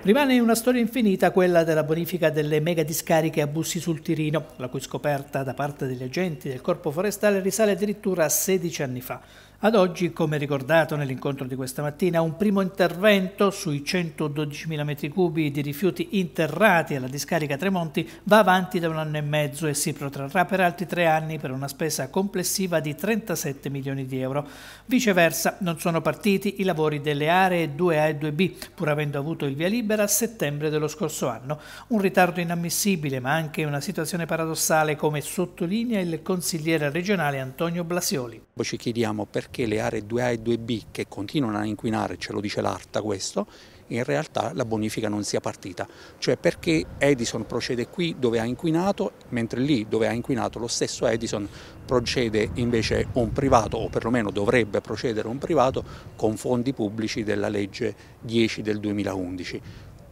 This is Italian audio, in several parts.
Rimane una storia infinita quella della bonifica delle mega discariche a Bussi sul Tirino, la cui scoperta da parte degli agenti del Corpo Forestale risale addirittura a 16 anni fa. Ad oggi, come ricordato nell'incontro di questa mattina, un primo intervento sui 112.000 metri cubi di rifiuti interrati alla discarica Tremonti va avanti da un anno e mezzo e si protrarrà per altri tre anni per una spesa complessiva di 37 milioni di euro. Viceversa, non sono partiti i lavori delle aree 2A e 2B, pur avendo avuto il via libera a settembre dello scorso anno. Un ritardo inammissibile, ma anche una situazione paradossale, come sottolinea il consigliere regionale Antonio Blasioli. Ci chiediamo perché perché le aree 2A e 2B che continuano a inquinare, ce lo dice l'ARTA questo, in realtà la bonifica non sia partita, cioè perché Edison procede qui dove ha inquinato, mentre lì dove ha inquinato lo stesso Edison procede invece un privato, o perlomeno dovrebbe procedere un privato, con fondi pubblici della legge 10 del 2011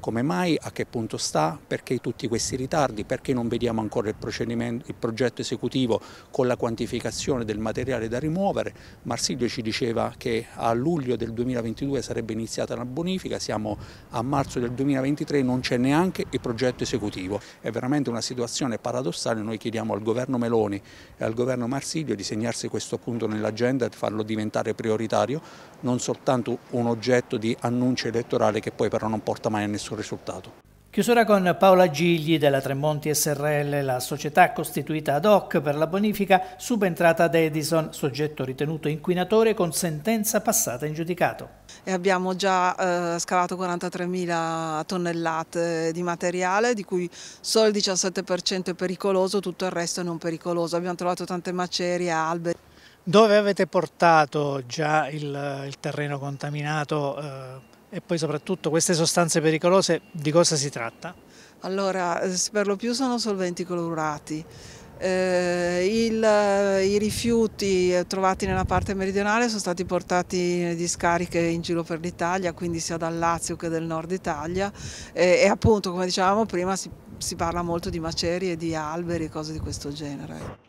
come mai, a che punto sta, perché tutti questi ritardi, perché non vediamo ancora il, il progetto esecutivo con la quantificazione del materiale da rimuovere. Marsilio ci diceva che a luglio del 2022 sarebbe iniziata la bonifica, siamo a marzo del 2023, e non c'è neanche il progetto esecutivo. È veramente una situazione paradossale, noi chiediamo al governo Meloni e al governo Marsilio di segnarsi questo punto nell'agenda e farlo diventare prioritario, non soltanto un oggetto di annuncio elettorale che poi però non porta mai a nessuno stesso risultato. Chiusura con Paola Gigli della Tremonti SRL, la società costituita ad hoc per la bonifica subentrata ad Edison, soggetto ritenuto inquinatore con sentenza passata in giudicato. E abbiamo già eh, scavato 43.000 tonnellate di materiale, di cui solo il 17% è pericoloso, tutto il resto è non pericoloso. Abbiamo trovato tante macerie, alberi. Dove avete portato già il, il terreno contaminato? Eh, e poi soprattutto queste sostanze pericolose di cosa si tratta? Allora, per lo più sono solventi colorati. Eh, il, I rifiuti eh, trovati nella parte meridionale sono stati portati in discariche in giro per l'Italia, quindi sia dal Lazio che dal nord Italia eh, e appunto come dicevamo prima si, si parla molto di macerie, di alberi e cose di questo genere.